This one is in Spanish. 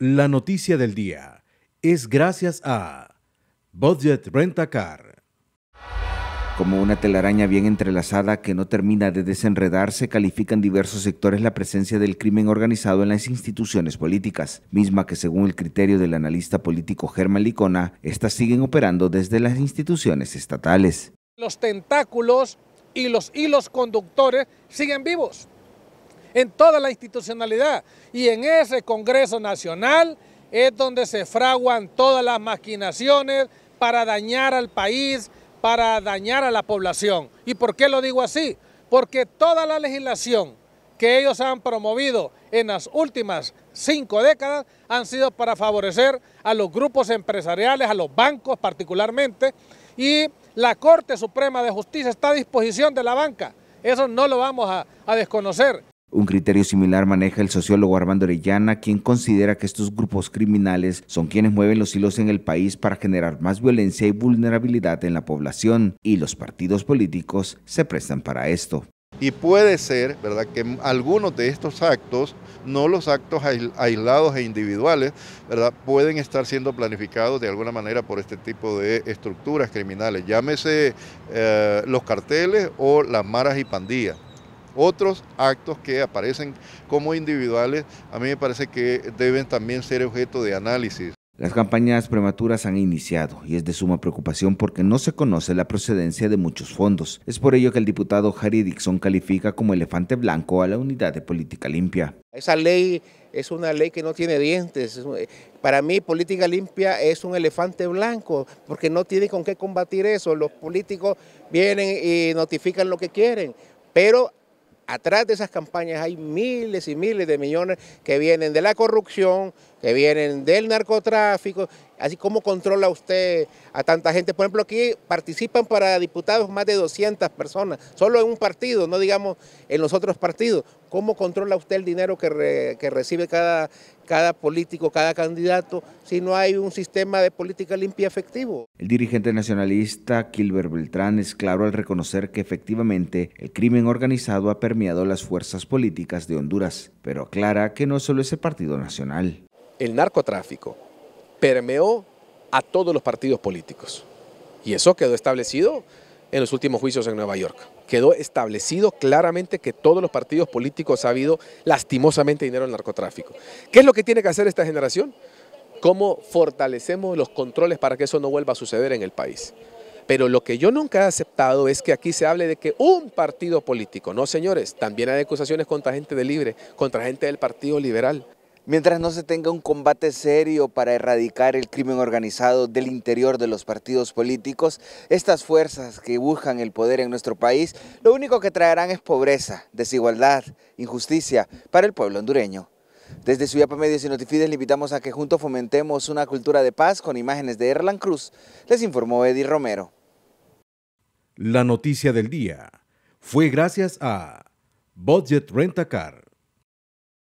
La noticia del día es gracias a Budget Rent-A-Car. Como una telaraña bien entrelazada que no termina de desenredarse, califican diversos sectores la presencia del crimen organizado en las instituciones políticas, misma que según el criterio del analista político Germán Licona, estas siguen operando desde las instituciones estatales. Los tentáculos y los hilos conductores siguen vivos en toda la institucionalidad. Y en ese Congreso Nacional es donde se fraguan todas las maquinaciones para dañar al país, para dañar a la población. ¿Y por qué lo digo así? Porque toda la legislación que ellos han promovido en las últimas cinco décadas han sido para favorecer a los grupos empresariales, a los bancos particularmente, y la Corte Suprema de Justicia está a disposición de la banca. Eso no lo vamos a, desconocer. Un criterio similar maneja el sociólogo Armando Orellana, quien considera que estos grupos criminales son quienes mueven los hilos en el país para generar más violencia y vulnerabilidad en la población, y los partidos políticos se prestan para esto. Y puede ser, ¿verdad?, que algunos de estos actos, no los actos aislados e individuales, ¿verdad?, pueden estar siendo planificados de alguna manera por este tipo de estructuras criminales, llámese eh, los carteles o las maras y pandillas otros actos que aparecen como individuales, a mí me parece que deben también ser objeto de análisis. Las campañas prematuras han iniciado y es de suma preocupación porque no se conoce la procedencia de muchos fondos. Es por ello que el diputado Harry Dixon califica como elefante blanco a la unidad de política limpia. Esa ley es una ley que no tiene dientes. Eh, para mí política limpia es un elefante blanco porque no tiene con qué combatir eso. Los políticos vienen y notifican lo que quieren, pero Atrás de esas campañas hay miles y miles de millones que vienen de la corrupción, que vienen del narcotráfico, así como controla usted a tanta gente. Por ejemplo, aquí participan para diputados más de 200 personas, solo en un partido, no digamos en los otros partidos. ¿Cómo controla usted el dinero que, recibe cada, cada político, cada candidato, si no hay un sistema de política limpia efectivo? El dirigente nacionalista Kilber Beltrán es claro al reconocer que efectivamente el crimen organizado ha permeado las fuerzas políticas de Honduras, pero aclara que no solo es el Partido Nacional el narcotráfico permeó a todos los partidos políticos. Y eso quedó establecido en los últimos juicios en Nueva York. Quedó establecido claramente que todos los partidos políticos ha habido lastimosamente dinero en narcotráfico. ¿Qué es lo que tiene que hacer esta generación? ¿Cómo fortalecemos los controles para que eso no vuelva a suceder en el país? Pero lo que yo nunca he aceptado es que aquí se hable de que un partido político, no señores, también hay acusaciones contra gente de libre, contra gente del Partido Liberal. Mientras no se tenga un combate serio para erradicar el crimen organizado del interior de los partidos políticos, estas fuerzas que buscan el poder en nuestro país lo único que traerán es pobreza, desigualdad, injusticia para el pueblo hondureño. Desde Suyapa Medios y Notifides le invitamos a que juntos fomentemos una cultura de paz con imágenes de Erlan Cruz, les informó Eddie Romero. La noticia del día fue gracias a Budget Rentacar